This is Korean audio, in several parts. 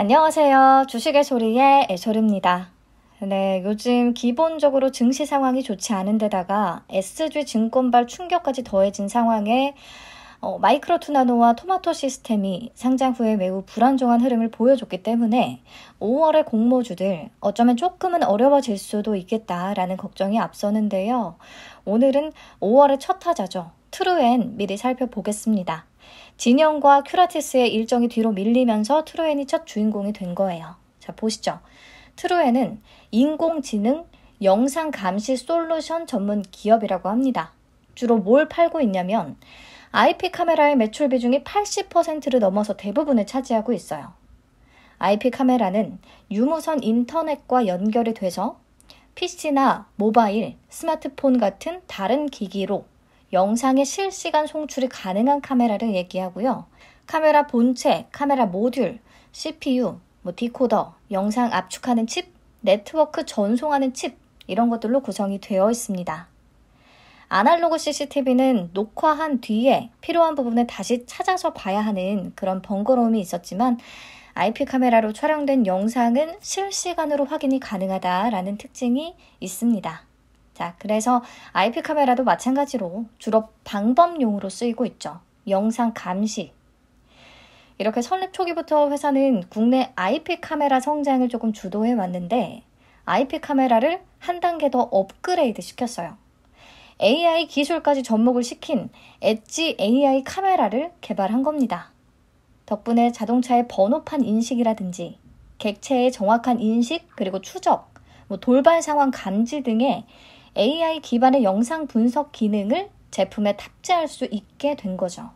안녕하세요. 주식의 소리의 애리입니다 네, 요즘 기본적으로 증시 상황이 좋지 않은 데다가 SG 증권발 충격까지 더해진 상황에 어, 마이크로 투나노와 토마토 시스템이 상장 후에 매우 불안정한 흐름을 보여줬기 때문에 5월의 공모주들 어쩌면 조금은 어려워질 수도 있겠다라는 걱정이 앞서는데요. 오늘은 5월의 첫 타자죠. 트루엔 미리 살펴보겠습니다. 진영과 큐라티스의 일정이 뒤로 밀리면서 트루엔이 첫 주인공이 된 거예요. 자, 보시죠. 트루엔은 인공지능 영상 감시 솔루션 전문 기업이라고 합니다. 주로 뭘 팔고 있냐면 IP 카메라의 매출 비중이 80%를 넘어서 대부분을 차지하고 있어요. IP 카메라는 유무선 인터넷과 연결이 돼서 PC나 모바일, 스마트폰 같은 다른 기기로 영상의 실시간 송출이 가능한 카메라를 얘기하고요. 카메라 본체, 카메라 모듈, CPU, 뭐 디코더, 영상 압축하는 칩, 네트워크 전송하는 칩 이런 것들로 구성이 되어 있습니다. 아날로그 CCTV는 녹화한 뒤에 필요한 부분을 다시 찾아서 봐야 하는 그런 번거로움이 있었지만 IP 카메라로 촬영된 영상은 실시간으로 확인이 가능하다라는 특징이 있습니다. 자, 그래서 IP 카메라도 마찬가지로 주로 방범용으로 쓰이고 있죠. 영상 감시. 이렇게 설립 초기부터 회사는 국내 IP 카메라 성장을 조금 주도해 왔는데 IP 카메라를 한 단계 더 업그레이드 시켰어요. AI 기술까지 접목을 시킨 엣지 AI 카메라를 개발한 겁니다. 덕분에 자동차의 번호판 인식이라든지 객체의 정확한 인식 그리고 추적, 뭐 돌발 상황 감지 등의 AI 기반의 영상 분석 기능을 제품에 탑재할 수 있게 된 거죠.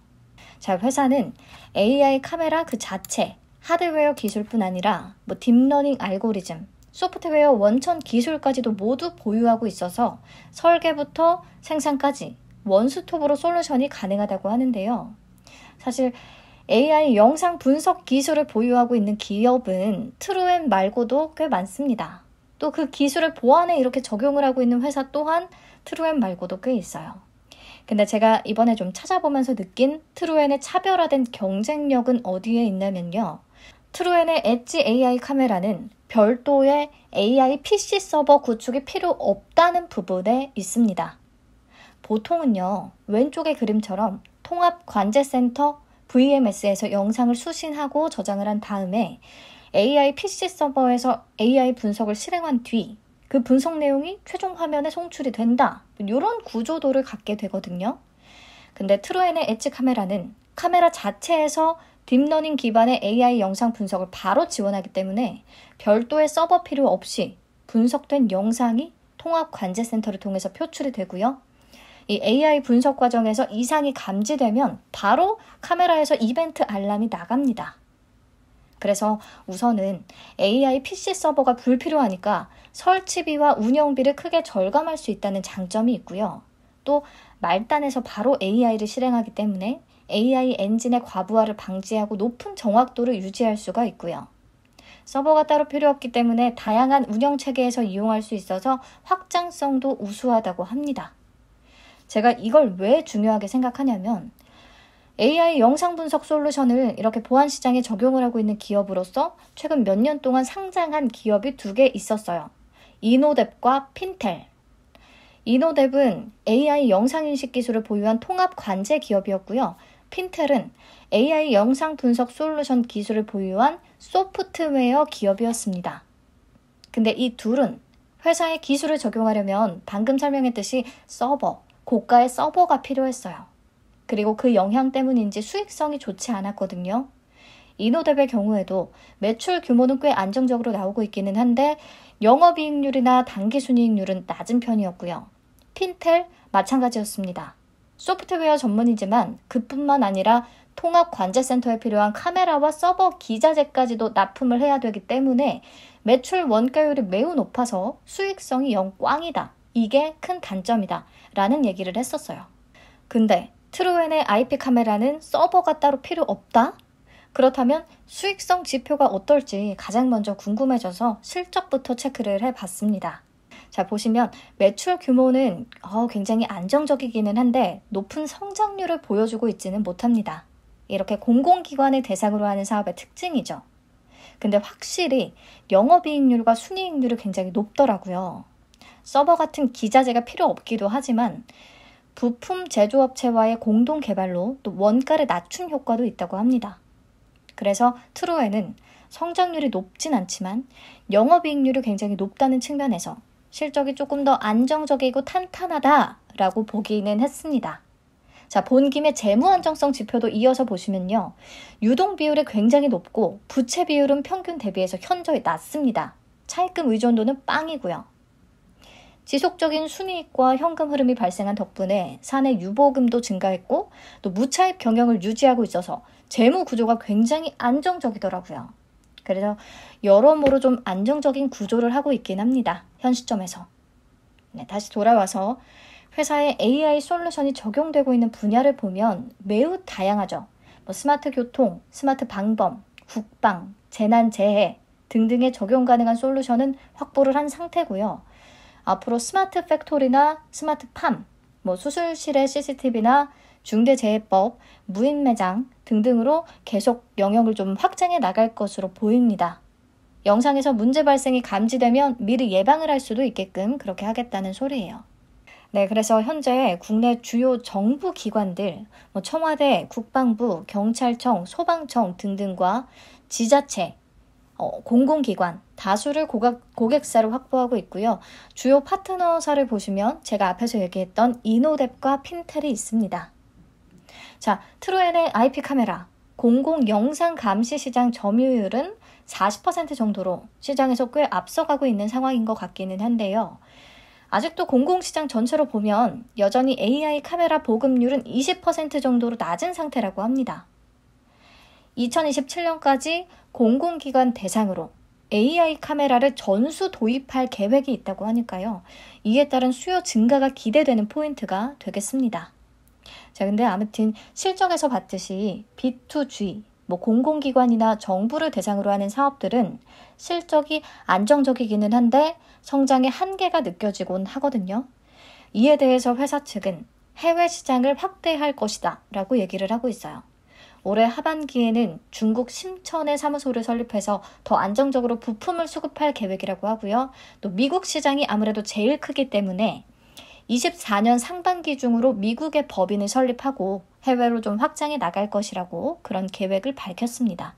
자, 회사는 AI 카메라 그 자체, 하드웨어 기술뿐 아니라 뭐 딥러닝 알고리즘, 소프트웨어 원천 기술까지도 모두 보유하고 있어서 설계부터 생산까지 원스톱으로 솔루션이 가능하다고 하는데요. 사실 AI 영상 분석 기술을 보유하고 있는 기업은 트루엔 말고도 꽤 많습니다. 또그 기술을 보안에 이렇게 적용을 하고 있는 회사 또한 트루엔 말고도 꽤 있어요. 근데 제가 이번에 좀 찾아보면서 느낀 트루엔의 차별화된 경쟁력은 어디에 있냐면요. 트루엔의 엣지 AI 카메라는 별도의 AI PC 서버 구축이 필요 없다는 부분에 있습니다. 보통은요, 왼쪽의 그림처럼 통합 관제센터 VMS에서 영상을 수신하고 저장을 한 다음에 AI PC 서버에서 AI 분석을 실행한 뒤 그 분석 내용이 최종 화면에 송출이 된다. 이런 구조도를 갖게 되거든요. 근데 트로엔의 엣지 카메라는 카메라 자체에서 딥러닝 기반의 AI 영상 분석을 바로 지원하기 때문에 별도의 서버 필요 없이 분석된 영상이 통합 관제 센터를 통해서 표출이 되고요. 이 AI 분석 과정에서 이상이 감지되면 바로 카메라에서 이벤트 알람이 나갑니다. 그래서 우선은 AI PC 서버가 불필요하니까 설치비와 운영비를 크게 절감할 수 있다는 장점이 있고요. 또 말단에서 바로 AI를 실행하기 때문에 AI 엔진의 과부하를 방지하고 높은 정확도를 유지할 수가 있고요. 서버가 따로 필요 없기 때문에 다양한 운영 체계에서 이용할 수 있어서 확장성도 우수하다고 합니다. 제가 이걸 왜 중요하게 생각하냐면 AI 영상 분석 솔루션을 이렇게 보안 시장에 적용을 하고 있는 기업으로서 최근 몇 년 동안 상장한 기업이 두 개 있었어요. 이노뎁과 핀텔. 이노뎁은 AI 영상 인식 기술을 보유한 통합 관제 기업이었고요. 핀텔은 AI 영상 분석 솔루션 기술을 보유한 소프트웨어 기업이었습니다. 근데 이 둘은 회사의 기술을 적용하려면 방금 설명했듯이 서버, 고가의 서버가 필요했어요. 그리고 그 영향 때문인지 수익성이 좋지 않았거든요. 이노뎁의 경우에도 매출 규모는 꽤 안정적으로 나오고 있기는 한데 영업이익률이나 단기순이익률은 낮은 편이었고요. 핀텔 마찬가지였습니다. 소프트웨어 전문이지만 그뿐만 아니라 통합 관제센터에 필요한 카메라와 서버 기자재까지도 납품을 해야 되기 때문에 매출 원가율이 매우 높아서 수익성이 영 꽝이다. 이게 큰 단점이다. 라는 얘기를 했었어요. 근데 트루엔의 IP 카메라는 서버가 따로 필요 없다? 그렇다면 수익성 지표가 어떨지 가장 먼저 궁금해져서 실적부터 체크를 해봤습니다. 자, 보시면 매출 규모는 어, 굉장히 안정적이기는 한데 높은 성장률을 보여주고 있지는 못합니다. 이렇게 공공기관을 대상으로 하는 사업의 특징이죠. 근데 확실히 영업이익률과 순이익률이 굉장히 높더라고요. 서버 같은 기자재가 필요 없기도 하지만 부품 제조업체와의 공동 개발로 또 원가를 낮춘 효과도 있다고 합니다. 그래서 트루에는 성장률이 높진 않지만 영업이익률이 굉장히 높다는 측면에서 실적이 조금 더 안정적이고 탄탄하다라고 보기는 했습니다. 자, 본 김에 재무 안정성 지표도 이어서 보시면요. 유동 비율이 굉장히 높고 부채 비율은 평균 대비해서 현저히 낮습니다. 차입금 의존도는 빵이고요. 지속적인 순이익과 현금 흐름이 발생한 덕분에 사내 유보금도 증가했고 또 무차입 경영을 유지하고 있어서 재무 구조가 굉장히 안정적이더라고요. 그래서 여러모로 좀 안정적인 구조를 하고 있긴 합니다. 현 시점에서. 네, 다시 돌아와서 회사의 AI 솔루션이 적용되고 있는 분야를 보면 매우 다양하죠. 뭐 스마트 교통, 스마트 방범, 국방, 재난 재해 등등의 적용 가능한 솔루션은 확보를 한 상태고요. 앞으로 스마트 팩토리나 스마트 팜, 뭐 수술실의 CCTV나 중대재해법, 무인 매장 등등으로 계속 영역을 좀 확장해 나갈 것으로 보입니다. 영상에서 문제 발생이 감지되면 미리 예방을 할 수도 있게끔 그렇게 하겠다는 소리예요. 네, 그래서 현재 국내 주요 정부 기관들, 뭐 청와대, 국방부, 경찰청, 소방청 등등과 지자체, 어, 공공기관 다수를 고객, 사로 확보하고 있고요. 주요 파트너사를 보시면 제가 앞에서 얘기했던 이노뎁과 핀텔이 있습니다. 자, 트루엔의 IP 카메라 공공 영상 감시 시장 점유율은 40% 정도로 시장에서 꽤 앞서가고 있는 상황인 것 같기는 한데요. 아직도 공공시장 전체로 보면 여전히 AI 카메라 보급률은 20% 정도로 낮은 상태라고 합니다. 2027년까지 공공기관 대상으로 AI 카메라를 전수 도입할 계획이 있다고 하니까요. 이에 따른 수요 증가가 기대되는 포인트가 되겠습니다. 자, 근데 아무튼 실적에서 봤듯이 B2G, 뭐 공공기관이나 정부를 대상으로 하는 사업들은 실적이 안정적이기는 한데 성장의 한계가 느껴지곤 하거든요. 이에 대해서 회사 측은 해외 시장을 확대할 것이다 라고 얘기를 하고 있어요. 올해 하반기에는 중국 심천에 사무소를 설립해서 더 안정적으로 부품을 수급할 계획이라고 하고요. 또 미국 시장이 아무래도 제일 크기 때문에 24년 상반기 중으로 미국의 법인을 설립하고 해외로 좀 확장해 나갈 것이라고 그런 계획을 밝혔습니다.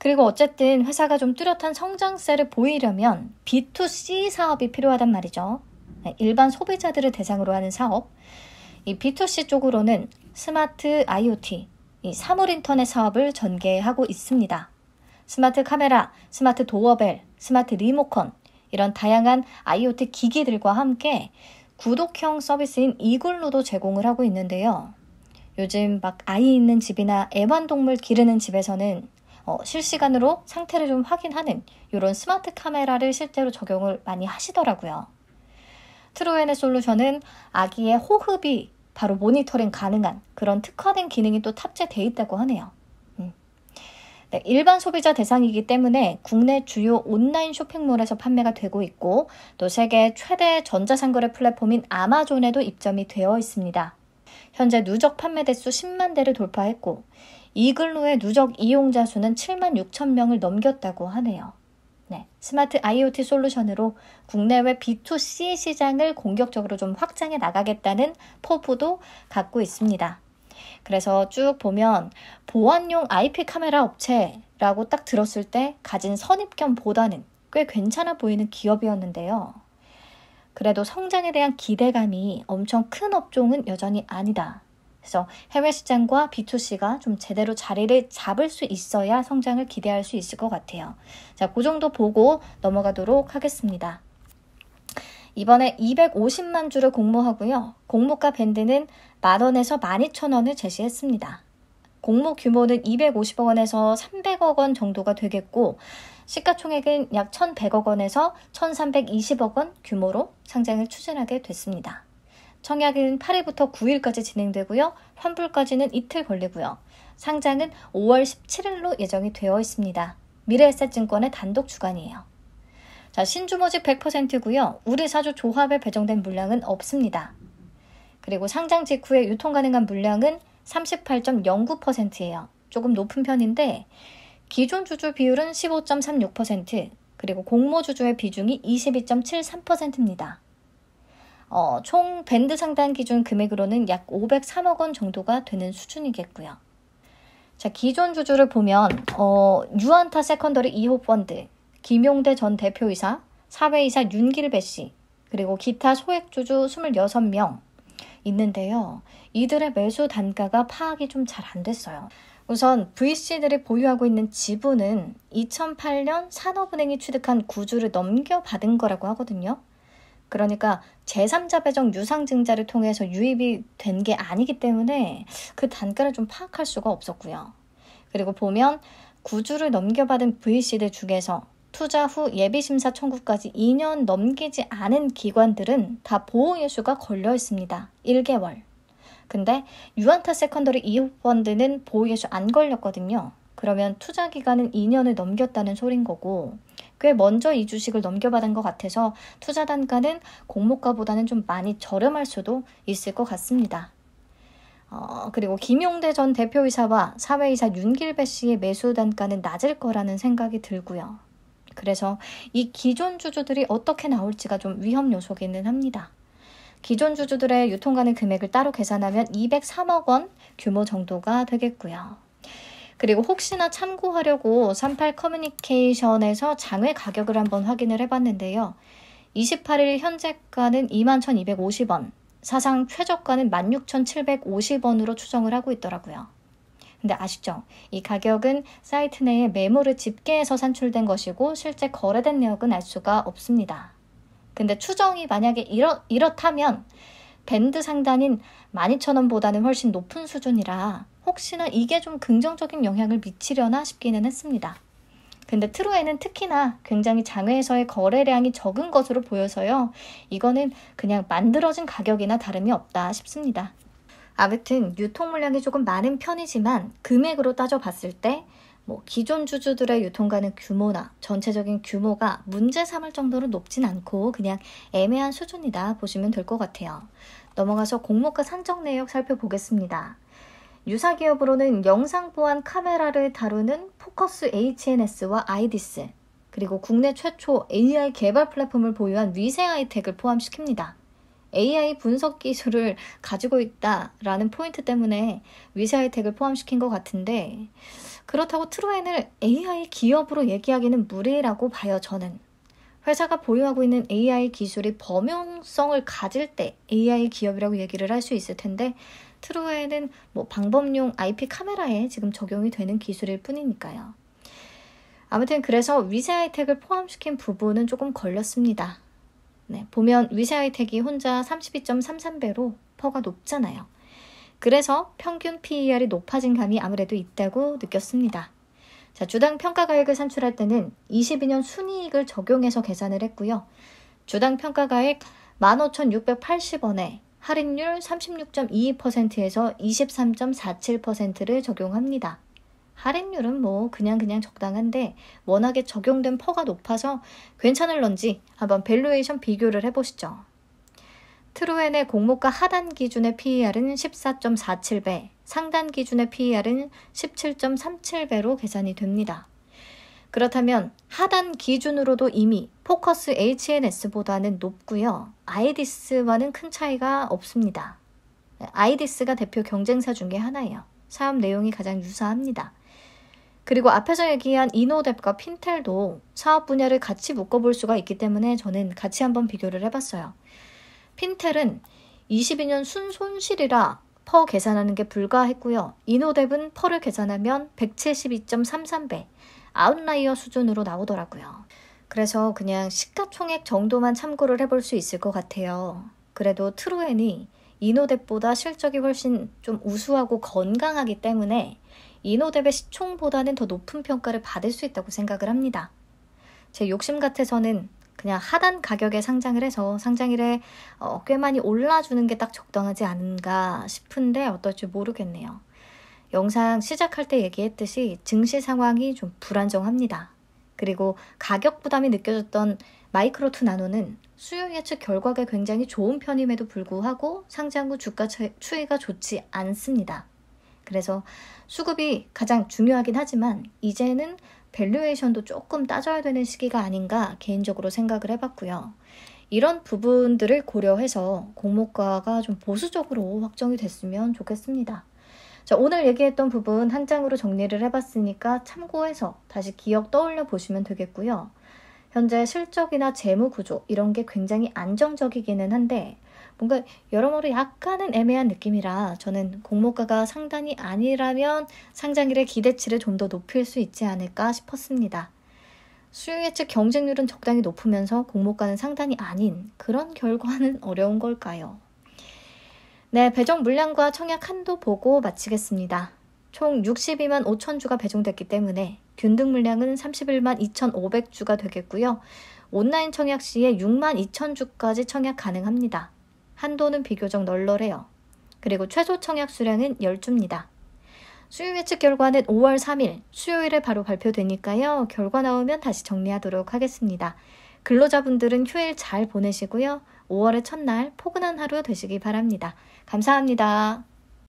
그리고 어쨌든 회사가 좀 뚜렷한 성장세를 보이려면 B2C 사업이 필요하단 말이죠. 네, 일반 소비자들을 대상으로 하는 사업. 이 B2C 쪽으로는 스마트 IoT, 이 사물 인터넷 사업을 전개하고 있습니다. 스마트 카메라, 스마트 도어벨, 스마트 리모컨, 이런 다양한 IoT 기기들과 함께 구독형 서비스인 이글루도 제공을 하고 있는데요. 요즘 막 아이 있는 집이나 애완동물 기르는 집에서는 어, 실시간으로 상태를 좀 확인하는 이런 스마트 카메라를 실제로 적용을 많이 하시더라고요. 트로엔의 솔루션은 아기의 호흡이 바로 모니터링 가능한 그런 특화된 기능이 또 탑재돼 있다고 하네요. 음. 네, 일반 소비자 대상이기 때문에 국내 주요 온라인 쇼핑몰에서 판매가 되고 있고 또 세계 최대 전자상거래 플랫폼인 아마존에도 입점이 되어 있습니다. 현재 누적 판매 대수 10만 대를 돌파했고 이글루의 누적 이용자 수는 7만 6천 명을 넘겼다고 하네요. 네, 스마트 IoT 솔루션으로 국내외 B2C 시장을 공격적으로 좀 확장해 나가겠다는 포부도 갖고 있습니다. 그래서 쭉 보면 보안용 IP 카메라 업체라고 딱 들었을 때 가진 선입견보다는 꽤 괜찮아 보이는 기업이었는데요. 그래도 성장에 대한 기대감이 엄청 큰 업종은 여전히 아니다. 그래서 해외 시장과 B2C가 좀 제대로 자리를 잡을 수 있어야 성장을 기대할 수 있을 것 같아요. 자, 그 정도 보고 넘어가도록 하겠습니다. 이번에 250만 주를 공모하고요. 공모가 밴드는 만 원에서 12,000원을 제시했습니다. 공모 규모는 250억 원에서 300억 원 정도가 되겠고 시가총액은 약 1,100억 원에서 1,320억 원 규모로 상장을 추진하게 됐습니다. 청약은 8일부터 9일까지 진행되고요. 환불까지는 이틀 걸리고요. 상장은 5월 17일로 예정이 되어 있습니다. 미래에셋증권의 단독 주관이에요. 자, 신주머지 100%고요. 우리 사주 조합에 배정된 물량은 없습니다. 그리고 상장 직후에 유통 가능한 물량은 38.09%예요. 조금 높은 편인데 기존 주주 비율은 15.36%, 그리고 공모 주주의 비중이 22.73%입니다. 어, 총 밴드 상단 기준 금액으로는 약 503억 원 정도가 되는 수준이겠고요. 자, 기존 주주를 보면 어, 유안타 세컨더리 2호 펀드, 김용대 전 대표이사, 사회이사 윤길배 씨, 그리고 기타 소액 주주 26명 있는데요. 이들의 매수 단가가 파악이 좀 잘 안 됐어요. 우선 VC들이 보유하고 있는 지분은 2008년 산업은행이 취득한 구주를 넘겨받은 거라고 하거든요. 그러니까 제3자 배정 유상증자를 통해서 유입이 된 게 아니기 때문에 그 단가를 좀 파악할 수가 없었고요. 그리고 보면 구주를 넘겨받은 v c 대 중에서 투자 후 예비심사 청구까지 2년 넘기지 않은 기관들은 다 보호예수가 걸려 있습니다. 1개월. 근데 유안타 세컨더리 2호 펀드는 보호예수 안 걸렸거든요. 그러면 투자 기간은 2년을 넘겼다는 소린 거고 꽤 먼저 이 주식을 넘겨받은 것 같아서 투자 단가는 공모가보다는 좀 많이 저렴할 수도 있을 것 같습니다. 어, 그리고 김용대 전 대표이사와 사회이사 윤길배 씨의 매수 단가는 낮을 거라는 생각이 들고요. 그래서 이 기존 주주들이 어떻게 나올지가 좀 위험 요소기는 합니다. 기존 주주들의 유통 가능 금액을 따로 계산하면 203억 원 규모 정도가 되겠고요. 그리고 혹시나 참고하려고 38 커뮤니케이션에서 장외 가격을 한번 확인을 해봤는데요. 28일 현재가는 21,250원, 사상 최저가는 16,750원으로 추정을 하고 있더라고요. 근데 아시죠? 이 가격은 사이트 내에 메모를 집계해서 산출된 것이고 실제 거래된 내역은 알 수가 없습니다. 근데 추정이 만약에 이렇, 이렇다면 밴드 상단인 12,000원보다는 훨씬 높은 수준이라 혹시나 이게 좀 긍정적인 영향을 미치려나 싶기는 했습니다. 근데 트로에는 특히나 굉장히 장외에서의 거래량이 적은 것으로 보여서요. 이거는 그냥 만들어진 가격이나 다름이 없다 싶습니다. 아무튼 유통 물량이 조금 많은 편이지만 금액으로 따져봤을 때 뭐 기존 주주들의 유통가능 규모나 전체적인 규모가 문제 삼을 정도로 높진 않고 그냥 애매한 수준이다 보시면 될 것 같아요. 넘어가서 공모가 산정 내역 살펴보겠습니다. 유사 기업으로는 영상 보안 카메라를 다루는 포커스 HNS/와 아이디스, 그리고 국내 최초 AI 개발 플랫폼을 보유한 위세 아이텍을 포함시킵니다. AI 분석 기술을 가지고 있다라는 포인트 때문에 위세 아이텍을 포함시킨 것 같은데 그렇다고 트루엔을 AI 기업으로 얘기하기는 무리라고 봐요 저는. 회사가 보유하고 있는 AI 기술이 범용성을 가질 때 AI 기업이라고 얘기를 할 수 있을 텐데 트루에는뭐 방범용 IP 카메라에 지금 적용이 되는 기술일 뿐이니까요. 아무튼 그래서 위세 아이텍을 포함시킨 부분은 조금 걸렸습니다. 네, 보면 위세 아이텍이 혼자 32.33배로 퍼가 높잖아요. 그래서 평균 PER이 높아진 감이 아무래도 있다고 느꼈습니다. 자, 주당 평가가액을 산출할 때는 22년 순이익을 적용해서 계산을 했고요. 주당 평가가액 15,680원에 할인율 36.22%에서 23.47%를 적용합니다. 할인율은 뭐 그냥 그냥 적당한데 워낙에 적용된 퍼가 높아서 괜찮을런지 한번 밸류에이션 비교를 해보시죠. 트루엔의 공모가 하단 기준의 PER은 14.47배, 상단 기준의 PER은 17.37배로 계산이 됩니다. 그렇다면 하단 기준으로도 이미 포커스 HNS 보다는 높고요. 아이디스와는 큰 차이가 없습니다. 네, 아이디스가 대표 경쟁사 중의 하나예요. 사업 내용이 가장 유사합니다. 그리고 앞에서 얘기한 이노뎁과 핀텔도 사업 분야를 같이 묶어볼 수가 있기 때문에 저는 같이 한번 비교를 해봤어요. 핀텔은 22년 순손실이라 퍼 계산하는 게 불가했고요. 이노뎁은 퍼를 계산하면 172.33배, 아웃라이어 수준으로 나오더라고요. 그래서 그냥 시가총액 정도만 참고를 해볼 수 있을 것 같아요. 그래도 트루엔이 이노뎁보다 실적이 훨씬 좀 우수하고 건강하기 때문에 이노뎁의 시총보다는 더 높은 평가를 받을 수 있다고 생각을 합니다. 제 욕심 같아서는 그냥 하단 가격에 상장을 해서 상장일에 어, 꽤 많이 올라주는 게 딱 적당하지 않은가 싶은데 어떨지 모르겠네요. 영상 시작할 때 얘기했듯이 증시 상황이 좀 불안정합니다. 그리고 가격 부담이 느껴졌던 마이크로 투 나노는 수요 예측 결과가 굉장히 좋은 편임에도 불구하고 상장 후 주가 추이가 좋지 않습니다. 그래서 수급이 가장 중요하긴 하지만 이제는 밸류에이션도 조금 따져야 되는 시기가 아닌가 개인적으로 생각을 해봤고요. 이런 부분들을 고려해서 공모가가 좀 보수적으로 확정이 됐으면 좋겠습니다. 자, 오늘 얘기했던 부분 한 장으로 정리를 해봤으니까 참고해서 다시 기억 떠올려 보시면 되겠고요. 현재 실적이나 재무 구조 이런 게 굉장히 안정적이기는 한데 뭔가 여러모로 약간은 애매한 느낌이라 저는 공모가가 상단이 아니라면 상장일의 기대치를 좀 더 높일 수 있지 않을까 싶었습니다. 수요 예측 경쟁률은 적당히 높으면서 공모가는 상단이 아닌 그런 결과는 어려운 걸까요? 네, 배정 물량과 청약 한도 보고 마치겠습니다. 총 62만 5천 주가 배정됐기 때문에 균등 물량은 31만 2,500주가 되겠고요. 온라인 청약 시에 6만 2천 주까지 청약 가능합니다. 한도는 비교적 널널해요. 그리고 최소 청약 수량은 10주입니다. 수요 예측 결과는 5월 3일 수요일에 바로 발표되니까요. 결과 나오면 다시 정리하도록 하겠습니다. 근로자분들은 휴일 잘 보내시고요. 5월의 첫날 포근한 하루 되시기 바랍니다. 감사합니다.